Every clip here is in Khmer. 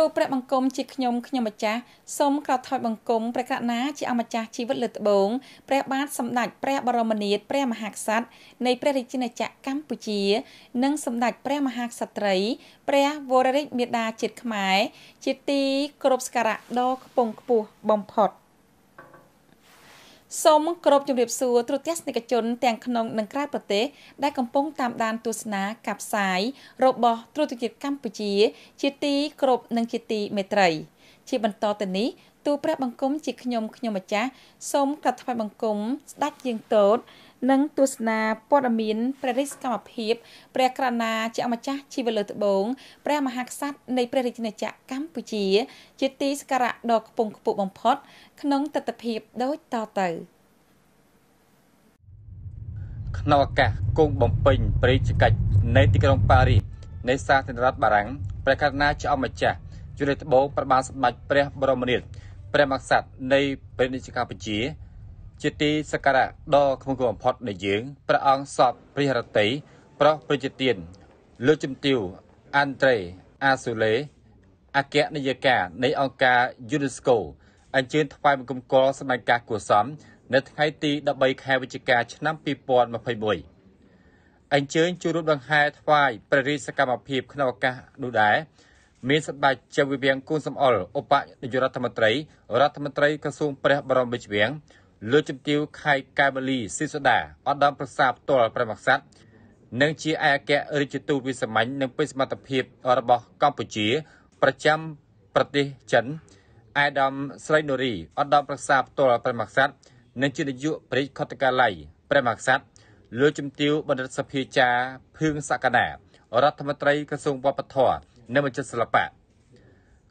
ទូលព្រះបង្គំជាខ្ញុំខ្ញុំម្ចាស់សូមក្រថយបង្គំព្រះកណាជាអម្ចាស់ជីវិតលើត្បូងព្រះបាទសម្ដេចព្រះបរមនាថព្រះមហាក្សត្រនៃព្រះរាជាណាចក្រកម្ពុជា និងសម្ដេចព្រះមហាក្សត្រី ព្រះវររាជមាតាជាតិខ្មែរជាទីគោរពសក្ការៈដ៏ខ្ពង់ខ្ពស់បំផុតសូមគោរពជម្រាបសួរទ្រទស្សនិកជន ទាំងក្នុងនិងក្រៅប្រទេសដែលកំពុងតាមដានទស្សនាកັບផ្សាយ របស់ទ្រទជាតិកម្ពុជា ជាទីគោរពនិងជាទីមេត្រីជាបន្តទៅនេះទូព្រះបង្គំជាខ្ញុំខ្ញុំម្ចាស់សូមកាត់ថ្វាយបង្គំស្ដេចជាងតូតនិងទស្សនាព័ត៌មានព្រះរាជកម្មភាពព្រះក្រណាជាម្ចាស់ជីវលើត្បូងព្រះមហាក្សត្រនៃព្រះរាជាណាចក្រកម្ពុជាជាទីសក្ការៈដ៏ខ្ពង់ខ្ពស់បំផុត ក្នុងទស្សនវិជ្ជាដូចតទៅក្នុងឱកាសគង់បំពេញប្រេជកិច្ចនៃទីក្រុងប៉ារីសនៃសាធារណរដ្ឋបារាំងព្រះករណាជាអម្ចាស់ជួយត្បូងប្របាទសម្ដេចព្រះបរមនាថព្រះមហាក្សត្រនៃព្រះរាជាណាចក្រកម្ពុជាជាទីសក្ការៈដ៏ខ្ពង់ខ្ពស់បំផុតដែលយើងព្រះអង្គសពព្រះរតីប្រោះព្រះជាទានលើជំទាវអាន់ត្រេអាសូលេអគ្គនាយិកានៃអង្គការ UNESCO អញ្ជើញថ្វាយបង្គំកលសម្ដេចកាសគួសមនៅថ្ងៃទី13ខែវិច្ឆិកាឆ្នាំ2021អញ្ជើញចូលរួមដង្ហែថ្វាយព្រះរាជសកម្មភាពក្នុងឱកាសនោះដែរមានសម្ដេចជិវវិវៀងគូនសំអល់ឧបនាយករដ្ឋមន្ត្រីរដ្ឋមន្ត្រីក្រសួងព្រះ បរមរាជវាំងលោកជំទាវខៃកែមលីស៊ីសូដាឧត្តមប្រសាផ្ទាល់ព្រះមក្សត្រនិងជាឯកអគ្គរដ្ឋទូតវិសាមញ្ញនិងពេទ្យសមត្ថភាពរបស់កម្ពុជា ប្រចាំប្រទេសចិនឯកឧត្តមស្រីនូរីឧត្តមប្រសាផ្ទាល់ព្រះមក្សត្រនិងជានាយកប្រេកខតកាល័យព្រះមក្សត្រលោកជំទាវបណ្ឌិតសភាចាភឿងសក្តារដ្ឋមន្ត្រីក្រសួងវប្បធម៌និងមជ្ឈសិល្បៈ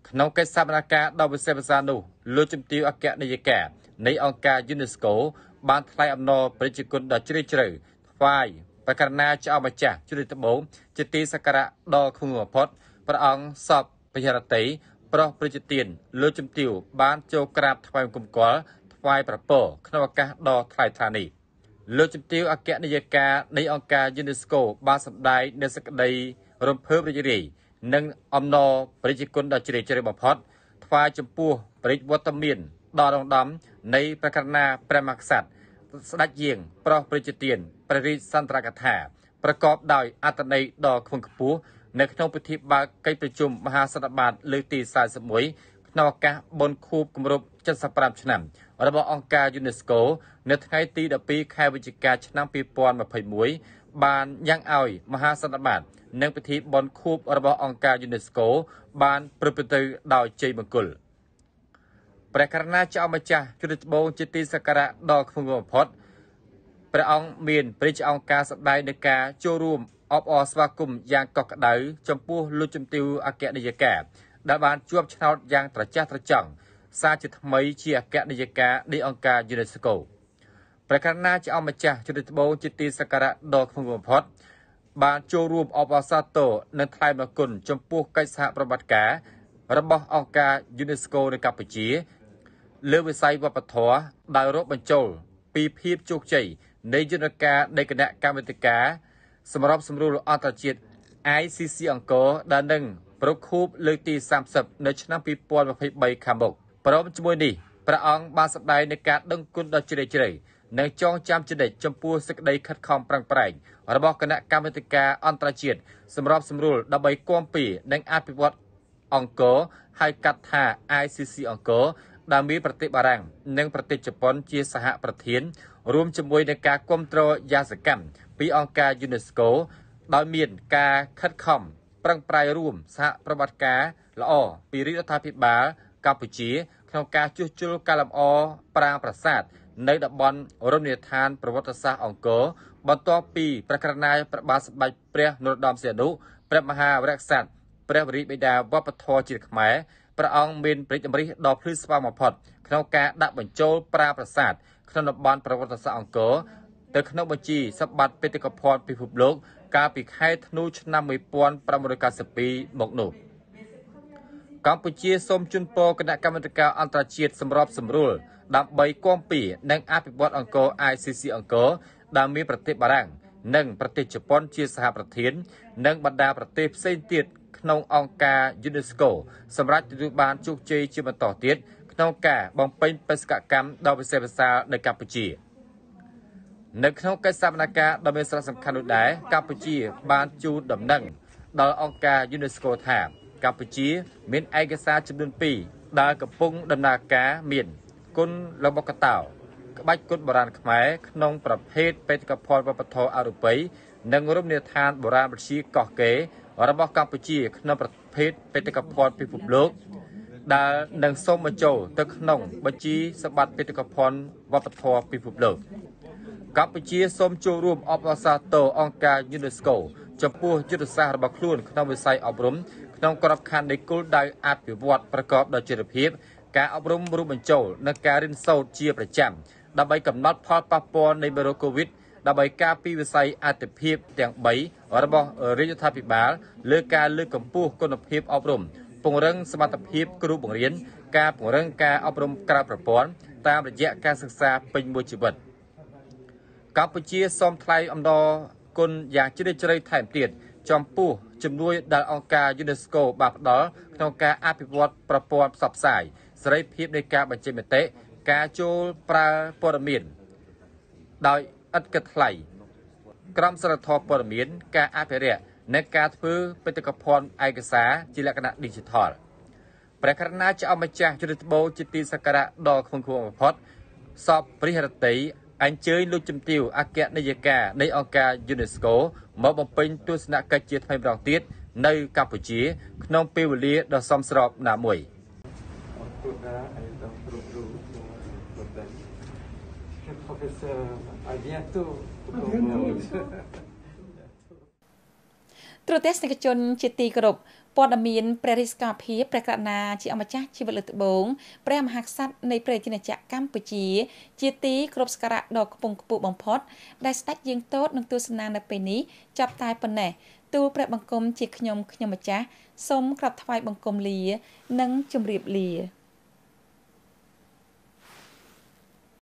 ក្នុងកិច្ចសកម្មភាពដ៏វិសេសវិសាលនោះលោកជំទាវអគ្គនាយិកានៃអង្គការ UNESCO បានថ្លែងអំណរប្រជាគុណដ៏ជ្រាលជ្រៅថ្វាយប្រកាសណាចៅម្ចាស់ជ្រាលត្បូងជាទីសក្ការៈដ៏ខ្ពង់បំផុតព្រះអង្គសពបញ្ញរតីប្រុសប្រជាទានលោកជំទាវបានចូលក្រាបថ្វាយបង្គំគាល់ថ្វាយប្រពរក្នុងឱកាសដ៏ថ្លៃថ្លានេះលោកជំទាវអគ្គនាយិកានៃអង្គការ UNESCO បានសម្ដែងនូវសេចក្តីរំភើបរីករាយនិងអំណរប្រជាគុណដ៏ជ្រាលជ្រៅបំផុតថ្វាយចំពោះប្រិយវត្តមានដល់ឧត្តមនៃ ប្រកាសណាព្រះមហាក្សត្រស្ដេចយាងប្រោសប្រជាទានព្រះរាជសន្ត្រកថាប្រកប ដោយអត្តន័យដ៏ខ្ពង់ខ្ពស់នៅក្នុងពិធីបើកកិច្ចប្រជុំមហាសន្និបាតលើកទី41ក្នុងឱកាសបុណ្យខួបគម្រប់75ឆ្នាំ របស់អង្គការ UNESCO នៅថ្ងៃទី12ខែវិច្ឆិកាឆ្នាំ2021បានយ៉ាងឲ្យមហាសន្និបាតនិងពិធីបុណ្យខួបរបស់អង្គការ UNESCO បានប្រព្រឹត្តទៅដោយជ័យមង្គល។ព្រះករណាចៅម្ចាស់ជ្រត្បូងជាទីសក្ការៈដ៏ខ្ពង់បំផុតព្រះអង្គមានព្រះជាអង្គការសម្ដែងនៃការចូលរួមអបអរស្វាគមន៍យ៉ាងកក់ក្ដៅចំពោះលោកជំទាវអគ្គនាយិកាដែលបានជួបឆ្នោតយ៉ាងត្រចះត្រចង់សារជាថ្មីជាអគ្គនាយិកានៃអង្គការ UNESCO ព្រះករណាជាអង្គម្ចាស់ជ្រត្បូងជាទីសក្ការៈដ៏ខ្ពង់បំផុតបានចូលរួមអបអរសាទរនិងថ្លែងអគុណចំពោះកិច្ចសហប្រតិបត្តិការរបស់អង្គការ UNESCO នៅកម្ពុជាលើវិស័យវប្បធម៌ដោយរកបញ្ចូលពីភាពជោគជ័យនៃយន្តការនៃគណៈកម្មាធិការសម្របសម្រួលអន្តរជាតិ ICC អង្គរដែលនឹងប្រគូបលើកទី30នៅឆ្នាំ2023ខាងមុខព្រមជាមួយនេះព្រះអង្គបានសម្ដែងនឹងការដឹងគុណដ៏ជ្រាលជ្រៅនិងចងចាំចិត្តចំពោះសេចក្តីខិតខំប្រឹងប្រែងរបស់គណៈកម្មាធិការអន្តរជាតិសម្របសម្រួលដើម្បីគាំពារនិងអភិវឌ្ឍអង្គរហៅកាត់ថា ICC អង្គរដែលមានប្រទេសបារាំងនិងប្រទេសជប៉ុនជាសហប្រធានរួមជាមួយនឹងការគ្រប់គ្រងយ៉ាងសកម្មពីអង្គការ UNESCO ដោយមានការខិតខំ ប្រឹងប្រែងរួមសហប្រវត្តិការល្អ ពីរដ្ឋាភិបាលកម្ពុជា ក្នុងការជួសជុលការលម្អប្រាង្គប្រាសាទនៅតំបន់ រមណីយដ្ឋានប្រវត្តិសាស្ត្រអង្គរបន្ទាប់ពីប្រកាសណាយព្រះបាទសម្ដេចព្រះនរោត្តមសីហនុព្រះមហាវរក្សត្រព្រះវរិបិតាវប្បធម៌ជាតិខ្មែរព្រះអង្គមានព្រឹទ្ធម្រិះដ៏ភ្លឺស្វាងបំផុតក្នុងការដាក់បញ្ចូលប្រាប្រាសាទក្នុងតំបន់ប្រវត្តិសាស្ត្រអង្គរទៅក្នុងបញ្ជីសម្បត្តិបេតិកភណ្ឌពិភពលោក កាលពីខែធ្នូឆ្នាំ1592មកនោះកម្ពុជាសូមជូនពរគណៈកម្មាធិការអន្តរជាតិសម្របសម្រួលដើម្បីគាំពារនិងអភិវឌ្ឍអង្គរ ICC អង្គរដែលមានប្រទេសបារាំងនិងប្រទេសជប៉ុន ជាសហប្រធាននិងបណ្ដាប្រទេសផ្សេងទៀតក្នុងអង្គការ UNESCO សម្រាប់ទទួលបានជោគជ័យជាបន្តទៀត ក្នុងការបំពេញបេសកកម្មដ៏វិសេសវិសាលនៅកម្ពុជានៅក្នុងកិច្ចសកម្មភាពដ៏មានសារៈសំខាន់នោះដែរកម្ពុជា បានជូនដំណឹងដល់អង្គការ UNESCO ថាកម្ពុជា មានឯកសារចំនួន2ដែលកំពុងដំណើរការមាន គុណលបកតោក្បាច់គុណបុរាណខ្មែរក្នុង ប្រភេទបេតិកភណ្ឌវប្បធម៌អរូបីនិងរមណីយដ្ឋានបុរាណវិទ្យាកោះកេររបស់កម្ពុជា ក្នុងប្រភេទបេតិកភណ្ឌពិភពលោកដែលនឹងសូមបញ្ចូលទៅក្នុងបញ្ជីសម្បត្តិបេតិកភណ្ឌវប្បធម៌ពិភពលោកកម្ពុជាសូមចូលរួមអបអសាទរអង្គការ UNESCO ចំពោះយុទ្ធសាស្ត្ររបស់ខ្លួន ក្នុងវិស័យអប់រំក្នុងក្របខ័ណ្ឌនៃគោលដៅអភិវឌ្ឍប្រកបដោយចីរភាពការអប់រំរួមបញ្ចូលនិងការរៀនសូត្រជាប្រចាំដើម្បីកំណត់ផលប៉ះពាល់នៃមេរោគ COVID-19 ដើម្បីការពីវិស័យអតិភិបទាំង3របស់រាជរដ្ឋាភិបាល លើការលើកកម្ពស់គុណភាពអប់រំ ពង្រឹងសមត្ថភាពគ្រូបង្រៀនការពង្រឹងការអប់រំក្រៅប្រព័ន្ធតាមរយៈការសិក្សាពេញមួយជីវិតកម្ពុជាសូមថ្លែងអំណរគុណយ៉ាងជ្រាលជ្រៅថែមទៀតចំពោះជំនួយដល់អង្គការ UNESCO បានផ្ដល់ក្នុងការអភិវឌ្ឍប្រព័ន្ធផ្សព្វផ្សាយសេរីភាពនៃការបញ្ចេញមតិការចូលប្រើព័ត៌មានដោយឥតគិតថ្លៃក្រមសីលធម៌ព័ត៌មានការអភិរក្សនិងការធ្វើបេតិកភណ្ឌឯកសារជាលក្ខណៈ Digital ព្រះករណាចៅម្ចាស់ជរិតបោជាទីសក្ការៈដ៏ខ្ពង់ខ្ពស់បំផុតសពព្រះរតីអញ្ជើញលោកជំទាវអគ្គនាយិកានៃអង្គការ UNESCO មកបំពេញទស្សនកិច្ចជាថ្មីម្ដងទៀតនៅកម្ពុជា ក្នុងពេលវេលាដ៏សមស្របណាមួយ។ professeur. À bientôt. À bientôt. ទ្រទេសនិកជន ជាទីគោរពព័ត៌មានព្រះរាជការភិបព្រះករណាជាអម្ចាស់ជីវិតលើត្បូងព្រះមហាក្សត្រនៃព្រះរាជាណាចក្រកម្ពុជាជាទីគោរពសក្ការៈដ៏ខ្ពង់ខ្ពស់បំផុតដែលស្ដេចយាងទតនឹងទស្សនានៅពេលនេះចាប់តែប៉ុណ្ណេះទូលព្រះបង្គំជាខ្ញុំខ្ញុំម្ចាស់សូមក្រាបថ្វាយបង្គំលានិងជម្រាបលា